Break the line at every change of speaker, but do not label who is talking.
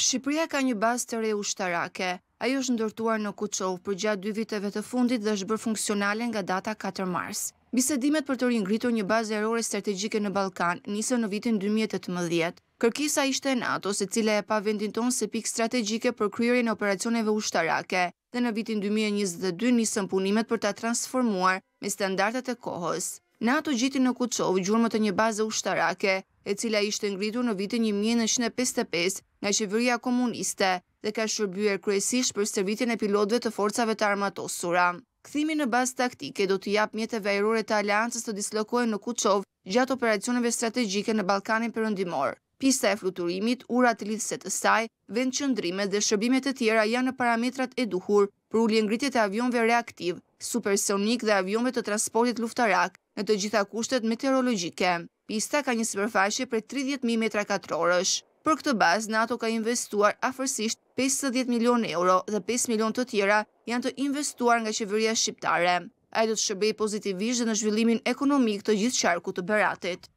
Shqipëria ka një bazë të re ushtarake. Ajo është ndërtuar në Kuçov për gjatë dy viteve të fundit dhe është bërë funksionale nga data 4 Mars. Bisedimet për të ringritur një bazë erore strategjike në Ballkan nisën në vitin 2018. Kërkesa ishte e nato se e e pa vendin tonë se pikë strategjike për kryerjen e operacioneve ushtarake dhe në vitin 2022 nisën punimet për ta transformuar me standardet e kohës. NATO gjiti në Kuçov gjurmët e një baze ushtarake e cila ishte ngritur në vitën 1955 nga qeveria komuniste dhe ka shërbyer kryesisht për servitin e pilotve të forcave të armatosura. Kthimi në bazë taktike do të jap mjetet vajrore të aliancës të dislokohen në Kutsov gjatë operacioneve strategjike në Ballkanin përëndimor. Pista e fluturimit, urat lidhse të saj, vend qëndrimet dhe shërbimet e tjera janë në parametrat e duhur për ulje ngritit e avionve reaktiv, supersonik dhe avionve të transportit luftarak në të gjitha kushtet meteorologike. Pista ka një sëpërfaqe për 30.000 metra katrorësh. Për këtë bazë, NATO ka investuar afërsisht 50 milion euro dhe 5 milion të tjera janë të investuar nga qeveria shqiptare. A e do të shërbej pozitivisht dhe në zhvillimin ekonomik të gjithë qarku të beratit.